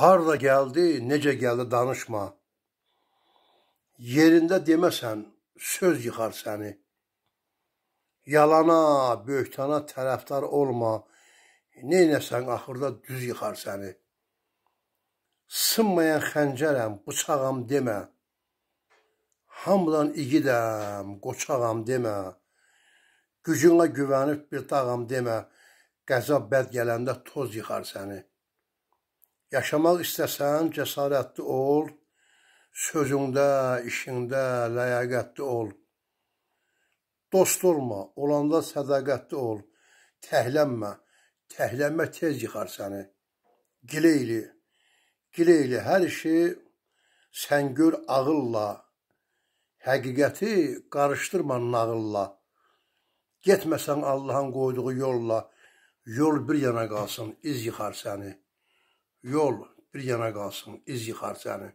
harda gəldi, necə gəldi danışma. Yerində deməsən, söz yıxar səni. Yalana, böyütana tərəfdar olma. Neynəsən, axırda düz yıxar səni. Sınmayan xəncərəm, bıçağam demə. Hamıdan igidəm, qoçağam demə. Gücünə güvənib bir dağam demə. Qəza bəd gələndə toz yıxar səni.'' Yaşamaq istəsən, cəsarətli ol, sözündə, işində ləyaqətli ol. Dost olma, olanda sədaqətli ol. Təhlənmə, təhlənmə tez yıxar səni. Gileyli, gileyli hər işi sən gör ağılla, həqiqəti qarışdırma nağılla. Getməsən Allahın qoyduğu yolla, yol bir yana qalsın, iz yıxar səni.'' yol bir yana qalsın, iz yıxar səni.